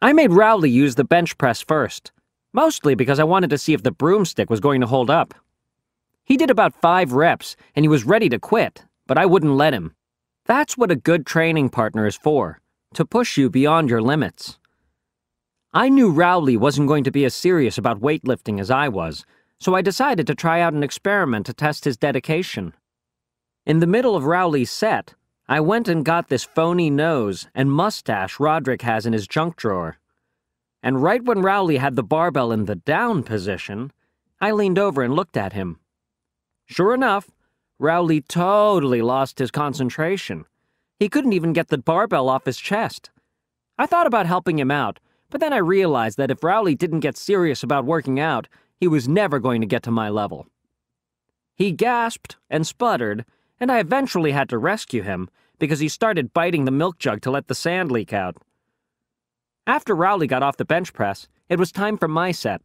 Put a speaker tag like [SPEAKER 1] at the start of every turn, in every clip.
[SPEAKER 1] I made Rowley use the bench press first, mostly because I wanted to see if the broomstick was going to hold up. He did about five reps, and he was ready to quit, but I wouldn't let him. That's what a good training partner is for, to push you beyond your limits. I knew Rowley wasn't going to be as serious about weightlifting as I was, so I decided to try out an experiment to test his dedication. In the middle of Rowley's set, I went and got this phony nose and mustache Roderick has in his junk drawer. And right when Rowley had the barbell in the down position, I leaned over and looked at him. Sure enough, Rowley totally lost his concentration. He couldn't even get the barbell off his chest. I thought about helping him out, but then I realized that if Rowley didn't get serious about working out, he was never going to get to my level. He gasped and sputtered and I eventually had to rescue him because he started biting the milk jug to let the sand leak out. After Rowley got off the bench press, it was time for my set.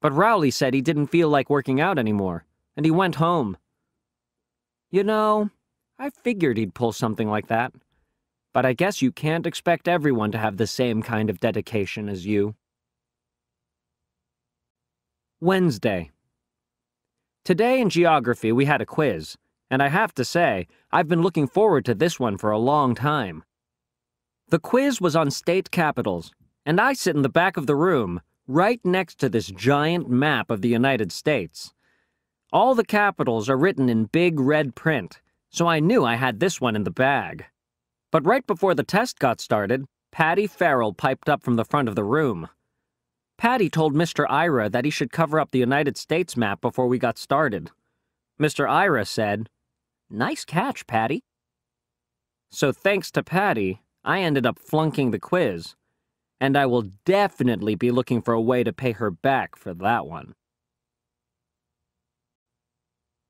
[SPEAKER 1] But Rowley said he didn't feel like working out anymore, and he went home. You know, I figured he'd pull something like that. But I guess you can't expect everyone to have the same kind of dedication as you. Wednesday. Today in geography, we had a quiz, and I have to say, I've been looking forward to this one for a long time. The quiz was on state capitals, and I sit in the back of the room, right next to this giant map of the United States. All the capitals are written in big red print, so I knew I had this one in the bag. But right before the test got started, Patty Farrell piped up from the front of the room. Patty told Mr. Ira that he should cover up the United States map before we got started. Mr. Ira said, Nice catch, Patty. So thanks to Patty, I ended up flunking the quiz, and I will definitely be looking for a way to pay her back for that one.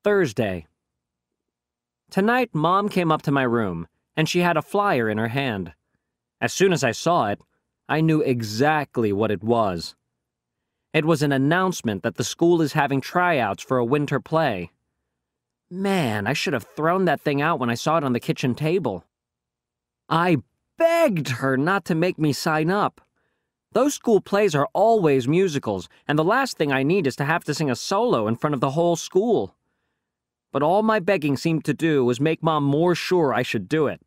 [SPEAKER 1] Thursday. Tonight, Mom came up to my room, and she had a flyer in her hand. As soon as I saw it, I knew exactly what it was. It was an announcement that the school is having tryouts for a winter play, Man, I should have thrown that thing out when I saw it on the kitchen table. I begged her not to make me sign up. Those school plays are always musicals, and the last thing I need is to have to sing a solo in front of the whole school. But all my begging seemed to do was make Mom more sure I should do it.